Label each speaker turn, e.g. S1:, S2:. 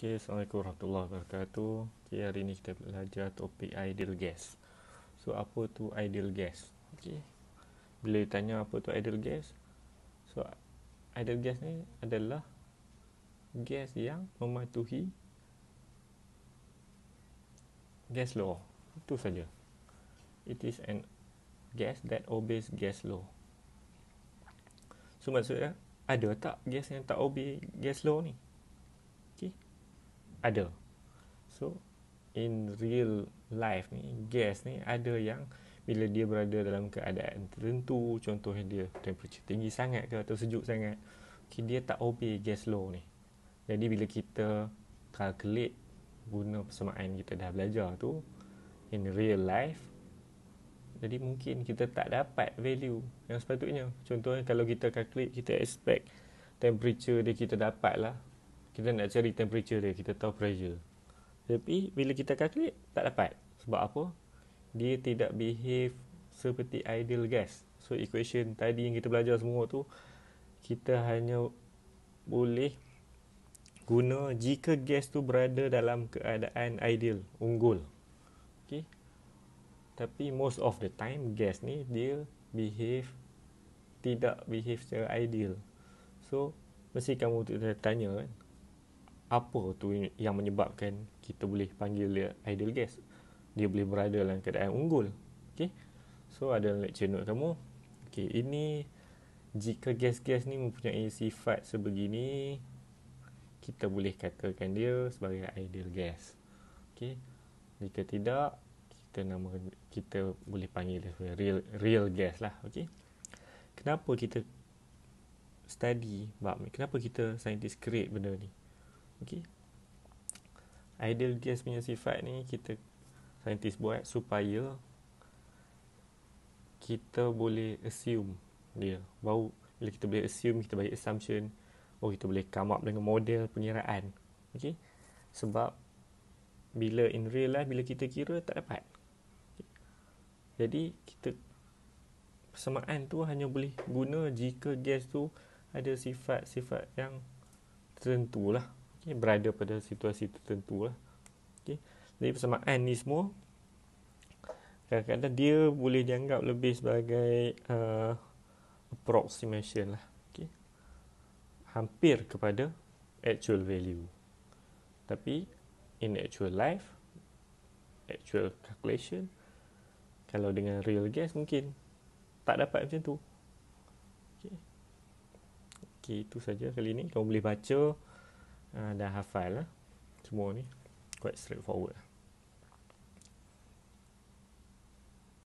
S1: Okay, Assalamualaikum warahmatullahi wabarakatuh okay, Hari ini kita belajar topik ideal gas So apa tu ideal gas okay. Bila tanya apa tu ideal gas So ideal gas ni adalah Gas yang mematuhi Gas law Itu saja It is an gas that obeys gas law So maksudnya ada tak gas yang tak obey gas law ni? ada. So in real life ni gas ni ada yang bila dia berada dalam keadaan tertentu contohnya dia temperature tinggi sangat ke atau sejuk sangat okay, dia tak obey gas law ni jadi bila kita calculate guna persamaan kita dah belajar tu in real life jadi mungkin kita tak dapat value yang sepatutnya contohnya kalau kita calculate kita expect temperature dia kita dapat lah kita nak cari temperature dia kita tahu pressure tapi bila kita calculate tak dapat sebab apa dia tidak behave seperti ideal gas so equation tadi yang kita belajar semua tu kita hanya boleh guna jika gas tu berada dalam keadaan ideal unggul okey tapi most of the time gas ni dia behave tidak behave secara ideal so mesti kamu tanya kan, apa tu yang menyebabkan kita boleh panggil dia ideal gas? dia boleh berada dalam keadaan unggul okay? so ada lecture note kamu okay, ini jika gas-gas ni mempunyai sifat sebegini kita boleh katakan dia sebagai ideal gas, okay? jika tidak kita nama kita boleh panggil dia real real guest lah okay? kenapa kita study bab ni kenapa kita scientist create benda ni okay. ideal gas punya sifat ni kita saintis buat supaya kita boleh assume dia bau, bila kita boleh assume kita boleh assumption oh kita boleh come up dengan model pengiraan okey sebab bila in real life bila kita kira tak dapat jadi kita persamaan tu hanya boleh guna jika gas tu ada sifat-sifat yang tertentu okay, berada pada situasi tertentu lah. Okay. Jadi persamaan ni semua kadang-kadang dia boleh dianggap lebih sebagai uh, approximation lah. Okay. Hampir kepada actual value. Tapi in actual life, actual calculation, kalau dengan real gas mungkin tak dapat macam tu. Okay. Okay, itu saja kali ini. Kamu boleh baca. Ah, dah hafal lah. Semua ni quite straightforward lah.